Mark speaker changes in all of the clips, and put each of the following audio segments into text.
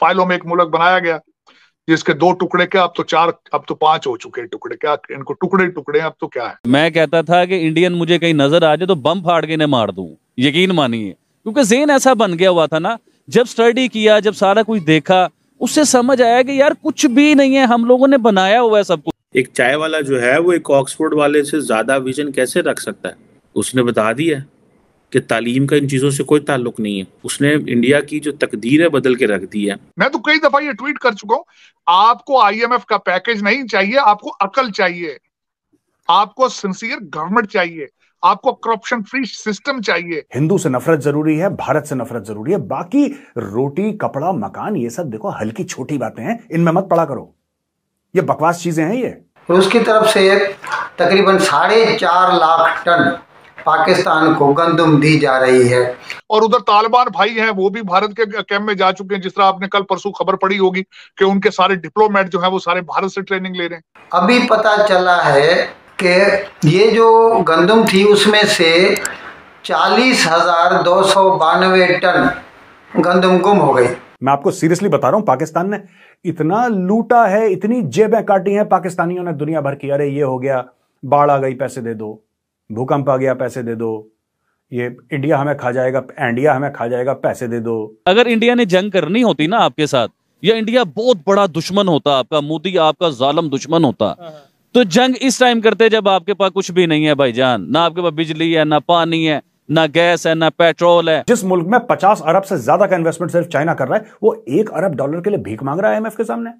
Speaker 1: फाइलों में एक मुल्क बनाया गया जिसके दो टुकड़े के अब तो चार अब तो पांच हो चुके हैं टुकड़े क्या इनको टुकड़े टुकड़े अब तो क्या है
Speaker 2: मैं कहता था कि इंडियन मुझे कहीं नजर आ जाए तो बम फाड़ के इन्हें मार दू यकीन मानिए क्योंकि जेन ऐसा बन गया हुआ था ना जब स्टडी किया जब सारा कुछ देखा उससे समझ आया कि यार कुछ भी नहीं है हम लोगों ने बनाया हुआ है सब कुछ एक
Speaker 3: चाय वाला जो है वो एक ऑक्सफोर्ड वाले से ज्यादा विजन कैसे रख सकता है उसने बता दिया कि तालीम का इन चीज़ों से कोई ताल्लुक नहीं है उसने इंडिया की जो तकदीर है बदल के रख दी है
Speaker 1: मैं तो कई दफा ये ट्वीट कर चुका हूँ आपको आईएमएफ का पैकेज नहीं चाहिए आपको अकल चाहिए आपको सिंसियर गवर्नमेंट चाहिए आपको करप्शन फ्री सिस्टम चाहिए
Speaker 3: हिंदू से नफरत जरूरी है भारत से नफरत जरूरी है बाकी रोटी कपड़ा मकान ये सब देखो हल्की छोटी बातें हैं इनमें मत पड़ा करो ये बकवास चीजें हैं ये उसकी
Speaker 4: तरफ से तकरीबन साढ़े चार लाख
Speaker 1: टन पाकिस्तान को गंदुम दी जा रही है और उधर तालिबान भाई हैं वो भी भारत के कैंप में जा चुके हैं जिस तरह आपने कल परसों खबर पड़ी होगी कि उनके सारे डिप्लोमेट जो है वो सारे भारत से ट्रेनिंग ले रहे हैं अभी पता चला है
Speaker 4: कि ये जो गंदुम थी उसमें से चालीस हजार दो सौ बानवे टन गंदम गुम हो गई मैं आपको
Speaker 3: सीरियसली बता रहा हूं पाकिस्तान ने इतना लूटा है इतनी जेबें काटी हैं पाकिस्तानियों ने दुनिया भर की अरे ये हो गया बाढ़ आ गई पैसे दे दो भूकंप आ गया पैसे दे दो ये इंडिया हमें खा जाएगा इंडिया हमें खा जाएगा पैसे दे दो
Speaker 2: अगर इंडिया ने जंग करनी होती ना आपके साथ या इंडिया बहुत बड़ा दुश्मन होता आपका मोदी आपका जालम दुश्मन होता तो जंग इस टाइम करते जब आपके पास कुछ भी नहीं है भाईजान ना आपके पास बिजली है ना पानी है ना गैस है ना पेट्रोल है
Speaker 3: जिस मुल्क में 50 अरब से ज्यादा का इन्वेस्टमेंट सिर्फ चाइना कर रहा है वो एक अरब डॉलर के लिए भीख मांग रहा है एमएफ के सामने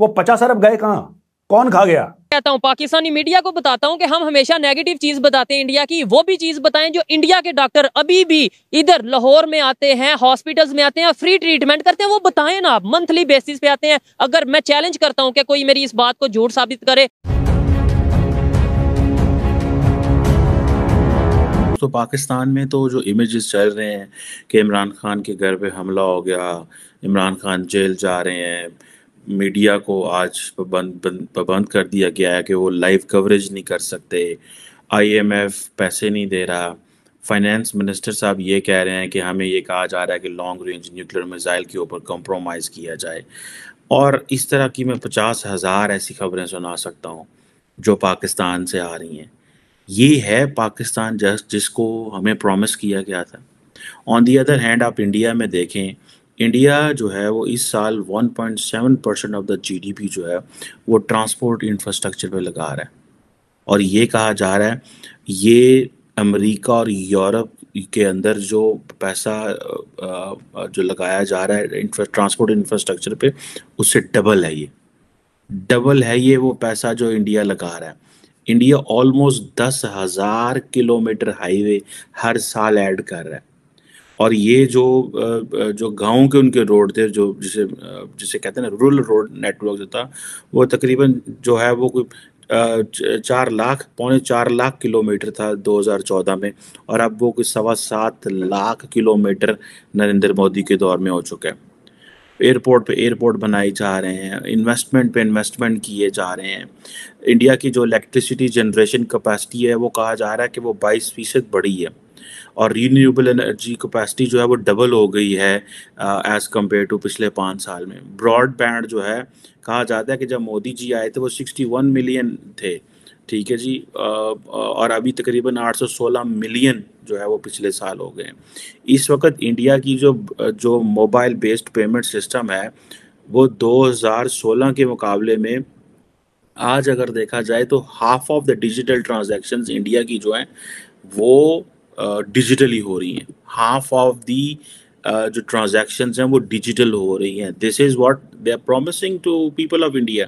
Speaker 3: वो 50 अरब गए कहां कौन खा गया
Speaker 4: कहता हूँ पाकिस्तानी मीडिया को बताता हूँ कि हम हमेशा नेगेटिव चीज बताते हैं इंडिया की वो भी चीज बताएं जो इंडिया के डॉक्टर अभी भी इधर लाहौर में आते हैं हॉस्पिटल्स में आते हैं फ्री ट्रीटमेंट करते हैं वो बताएं ना आप मंथली बेसिस पे आते हैं अगर मैं चैलेंज करता हूँ कि कोई मेरी इस बात को झूठ साबित करे
Speaker 3: तो पाकिस्तान में तो जो इमेजेस चल रहे हैं कि इमरान खान के घर पे हमला हो गया इमरान खान जेल जा रहे हैं मीडिया को आज पाबंद पाबंद कर दिया गया है कि वो लाइव कवरेज नहीं कर सकते आईएमएफ पैसे नहीं दे रहा फाइनेंस मिनिस्टर साहब ये कह रहे हैं कि हमें ये कहा जा रहा है कि लॉन्ग रेंज न्यूक्लियर मिसाइल के ऊपर कंप्रोमाइज़ किया जाए और इस तरह की मैं पचास हज़ार ऐसी खबरें सुना सकता हूँ जो पाकिस्तान से आ रही हैं ये है पाकिस्तान जस्ट जिसको हमें प्रॉमिस किया गया था ऑन दी अदर हैंड आप इंडिया में देखें इंडिया जो है वो इस साल 1.7 परसेंट ऑफ द जीडीपी जो है वो ट्रांसपोर्ट इंफ्रास्ट्रक्चर पे लगा रहा है और ये कहा जा रहा है ये अमेरिका और यूरोप के अंदर जो पैसा जो लगाया जा रहा है ट्रांसपोर्ट इंफ्रास्ट्रक्चर पे उससे डबल है ये डबल है ये वो पैसा जो इंडिया लगा रहा है इंडिया ऑलमोस्ट दस हज़ार किलोमीटर हाईवे हर साल ऐड कर रहा है और ये जो जो गाँव के उनके रोड थे जो जिसे जिसे कहते हैं ना रूरल रोड नेटवर्क जो था वो तकरीबन जो है वो कोई चार लाख पौने चार लाख किलोमीटर था 2014 में और अब वो कोई सवा सात लाख किलोमीटर नरेंद्र मोदी के दौर में हो चुका है एयरपोर्ट पे एयरपोर्ट बनाए जा रहे हैं इन्वेस्टमेंट पे इन्वेस्टमेंट किए जा रहे हैं इंडिया की जो इलेक्ट्रिसिटी जनरेशन कैपेसिटी है वो कहा जा रहा है कि वो 22 फीसद बढ़ी है और रीन्यूएबल एनर्जी कैपेसिटी जो है वो डबल हो गई है एज़ कम्पेयर टू पिछले पाँच साल में ब्रॉडबैंड जो है कहा जाता है कि जब मोदी जी आए थे वो 61 मिलियन थे ठीक है जी uh, uh, और अभी तकरीबन 816 मिलियन जो है वो पिछले साल हो गए इस वक्त इंडिया की जो uh, जो मोबाइल बेस्ड पेमेंट सिस्टम है वो 2016 के मुकाबले में आज अगर देखा जाए तो half of the digital transaction India की जो हैं वो डिजिटली हो रही हैं हाफ ऑफ दी जो ट्रांजेक्शन हैं वो डिजिटल हो रही हैं this is what they are promising to people of India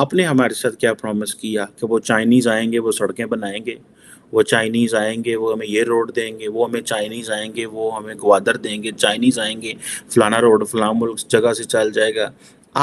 Speaker 3: आपने हमारे साथ क्या प्रॉमिस किया कि वो चाइनीज़ आएंगे वो सड़कें बनाएंगे वो चाइनीज़ आएंगे वो हमें ये रोड देंगे वो हमें चाइनीज़ आएंगे वो हमें ग्वादर देंगे चाइनीज़ आएंगे फलाना रोड फलाना मुल्क जगह से चल जाएगा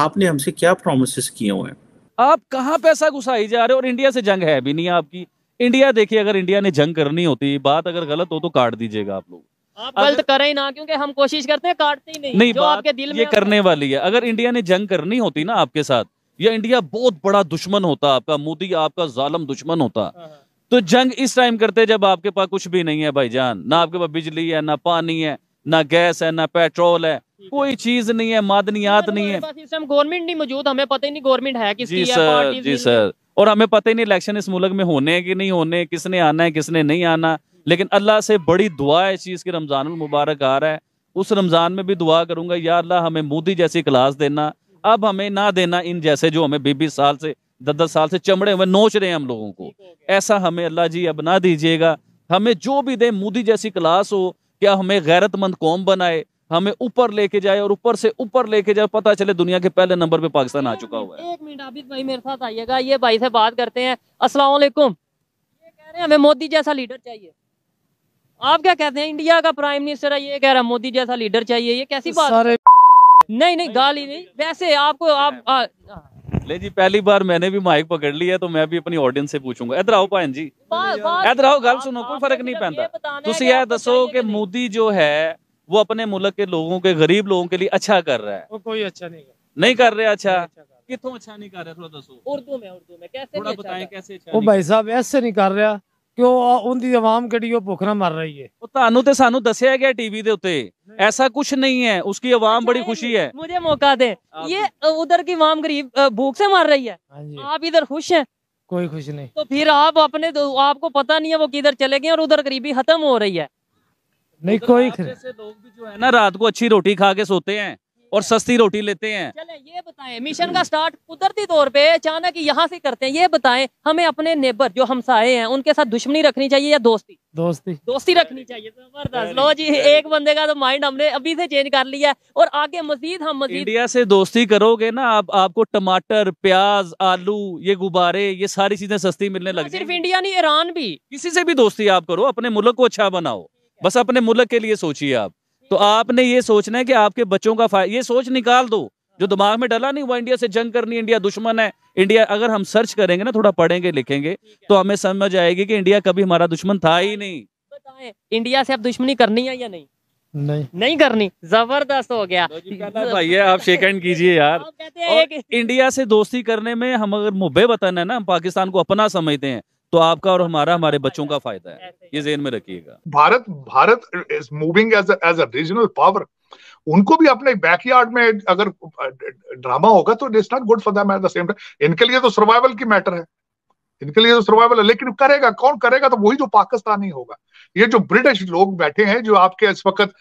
Speaker 3: आपने हमसे क्या प्रोमिस किए हुए हैं
Speaker 2: आप कहाँ पैसा घुसाई जा रहे हो और इंडिया से जंग है भी नहीं आपकी इंडिया देखिए अगर इंडिया ने जंग करनी होती बात अगर गलत हो तो काट दीजिएगा आप लोग
Speaker 4: आप गलत करें ही ना क्योंकि हम कोशिश करते हैं काटते ही नहीं, नहीं जो आपके दिल में ये करने
Speaker 2: वाली है अगर इंडिया ने जंग करनी होती ना आपके साथ या इंडिया बहुत बड़ा दुश्मन होता आपका मोदी आपका जालम दुश्मन होता हाँ, हाँ। तो जंग इस टाइम करते जब आपके पास कुछ भी नहीं है भाईजान ना आपके पास बिजली है ना पानी है ना गैस है ना पेट्रोल है कोई चीज नहीं है मादनियात नहीं है
Speaker 4: गवर्नमेंट नहीं मौजूद हमें पता ही नहीं गवर्नमेंट है किसकी जी सर जी
Speaker 2: सर और हमें पता ही नहीं इलेक्शन इस मुल्क में होने की नहीं होने किसने आना है किसने नहीं आना लेकिन अल्लाह से बड़ी दुआ है इस चीज़ की रमज़ान मुबारक आ रहा है उस रमज़ान में भी दुआ करूंगा या अल्लाह हमें मोदी जैसी क्लास देना अब हमें ना देना इन जैसे जो हमें बीस बीस साल से दस दस साल से चमड़े हुए नोच रहे हैं हम लोगों को ऐसा हमें अल्लाह जी अब ना दीजिएगा हमें जो भी दे मोदी जैसी क्लास हो क्या हमें गैरतमंद कौम बनाए हमें ऊपर लेके जाए और ऊपर से ऊपर लेके जाए पता चले दुनिया के पहले नंबर पे पाकिस्तान आ चुका हुआ
Speaker 4: है एक मिनट आबिद भाई मेरे साथ आइएगा ये भाई से बात करते हैं अस्सलाम ये कह रहे हैं हमें मोदी जैसा लीडर चाहिए आप क्या कहते हैं इंडिया का प्राइम मिनिस्टर है ये कह रहा है मोदी जैसा लीडर चाहिए ये कैसी बात सारे नहीं नहीं गाली नहीं वैसे आपको आप
Speaker 2: ले जी पहली बार मैंने भी माइक पकड़ लिया तो मैं भी अपनी ऑडियंस से पूछूंगा इधर आओ भान जी
Speaker 4: इधर आओ गल सुनो कोई फर्क नहीं पैंदा ਤੁਸੀਂ ਇਹ
Speaker 2: ਦੱਸੋ ਕਿ ਮੋਦੀ ਜੋ ਹੈ वो अपने मुल्क के लोगों के गरीब लोगों के लिए अच्छा कर रहा है वो कोई अच्छा नहीं कर नहीं कर रहे अच्छा, अच्छा कितों अच्छा नहीं कर रहा थोड़ा दसो उर्दू में उर्दू में कैसे थोड़ा अच्छा बताए कैसे
Speaker 4: अच्छा वो भाई साहब ऐसे नहीं कर रहा
Speaker 2: उसकी अच्छा, बड़ी खुशी है
Speaker 4: मुझे मौका दे ये उधर की गरीब भूख से मर रही है हाँ आप इधर खुश है कोई खुश नहीं तो फिर आप अपने आपको पता नहीं है वो किधर चले गए और उधर गरीबी खत्म हो रही है नहीं तो कोई लोग भी जो है ना
Speaker 2: रात को अच्छी रोटी खा के सोते हैं और सस्ती रोटी लेते हैं चले ये
Speaker 4: बताएं मिशन का स्टार्ट कुदरती तौर पे अचानक यहाँ से करते हैं ये बताएं हमें अपने नेबर जो हमसाए हैं उनके साथ दुश्मनी रखनी चाहिए या दोस्ती दोस्ती दोस्ती रखनी चाहिए जबरदस्त लो जी एक बंदे का तो माइंड हमने अभी से चेंज कर लिया है और आगे मजीद हम मजीद इंडिया
Speaker 2: से दोस्ती करोगे ना आप आपको टमाटर प्याज आलू ये गुब्बारे ये सारी चीजें सस्ती मिलने तो लगे सिर्फ इंडिया नहीं ईरान भी किसी से भी दोस्ती आप करो अपने मुल्क को अच्छा बनाओ बस अपने मुल्क के लिए सोचिए आप तो आपने ये सोचना है कि आपके बच्चों का फायदा ये सोच निकाल दो जो दिमाग में डला नहीं हुआ इंडिया से जंग करनी इंडिया दुश्मन है इंडिया अगर हम सर्च करेंगे ना थोड़ा पढ़ेंगे लिखेंगे तो हमें समझ आएगी कि इंडिया कभी हमारा दुश्मन था ही नहीं
Speaker 4: बताएं इंडिया से आप दुश्मनी करनी है या नहीं नहीं नहीं करनी जबरदस्त हो गया भाई
Speaker 2: आप शेक कीजिए यार और इंडिया से दोस्ती करने में हम अगर मुबे बताना है ना हम पाकिस्तान को अपना समझते हैं तो आपका और हमारा हमारे बच्चों का फायदा है ये जेन में रखिएगा
Speaker 1: Bharat Bharat is moving as as a regional power उनको भी अपने बैकयार्ड में अगर ड्रामा होगा तो it's not good for them at the same time इनके लिए तो सर्वाइवल की मैटर है इनके लिए तो सर्वाइवल है लेकिन करेगा कौन करेगा तो वही जो पाकिस्तानी होगा ये जो ब्रिटिश लोग बैठे हैं जो आपके इस वक्त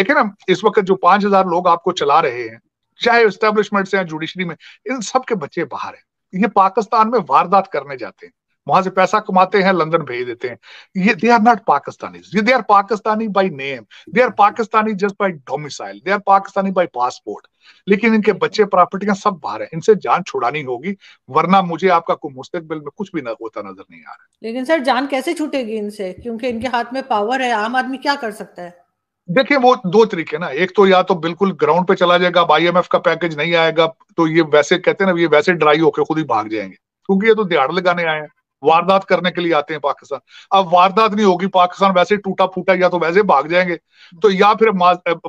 Speaker 1: देखे ना इस वक्त जो पांच हजार लोग आपको चला रहे हैं चाहे एस्टेब्लिशमेंट से जुडिशरी में इन सबके बच्चे बाहर है ये पाकिस्तान में वारदात करने जाते हैं वहां से पैसा कमाते हैं लंदन भेज देते हैं ये they are not Pakistani they are Pakistani by name they are Pakistani just by domicile they are Pakistani by passport लेकिन इनके बच्चे प्रॉपर्टियां सब बाहर है इनसे जान छुड़ानी होगी वरना मुझे आपका कोई मुस्तकबिल में कुछ भी ना होता नजर नहीं आ रहा
Speaker 3: लेकिन सर जान कैसे छूटेगी इनसे क्योंकि इनके हाथ में पावर है आम आदमी क्या
Speaker 1: कर सकता है देखिए वो दो तरीके ना एक तो या तो बिल्कुल ग्राउंड पे चला जाएगा अब आईएमएफ का पैकेज नहीं आएगा तो ये वैसे कहते हैं ना ये वैसे ड्राई होकर खुद ही भाग जाएंगे क्योंकि ये तो दिहाड़ लगाने आए हैं वारदात करने के लिए आते हैं पाकिस्तान अब वारदात नहीं होगी पाकिस्तान वैसे टूटा फूटा या तो वैसे भाग जाएंगे तो या फिर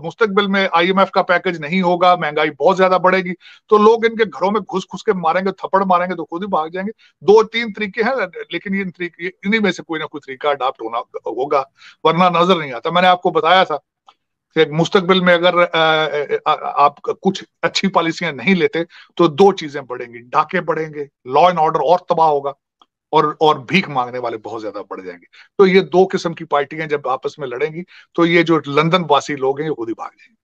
Speaker 1: मुस्तकबिल में आईएमएफ का पैकेज नहीं होगा महंगाई बहुत ज्यादा बढ़ेगी तो लोग इनके घरों में घुस घुस के मारेंगे थप्पड़ मारेंगे तो खुद ही भाग जाएंगे दो तीन तरीके हैं लेकिन इन तरीके इन्हीं में से कोई ना कोई तरीका अडाप्ट होना होगा वरना नजर नहीं आता मैंने आपको बताया था मुस्तकबिल में अगर आप कुछ अच्छी पॉलिसियां नहीं लेते तो दो चीजें बढ़ेंगी डाके बढ़ेंगे लॉ एंड ऑर्डर और तबाह होगा और और भीख मांगने वाले बहुत ज्यादा बढ़ जाएंगे तो ये दो किस्म की पार्टियां जब आपस में लड़ेंगी तो ये जो लंदन वासी लोग हैं ये खुद ही भाग जाएंगे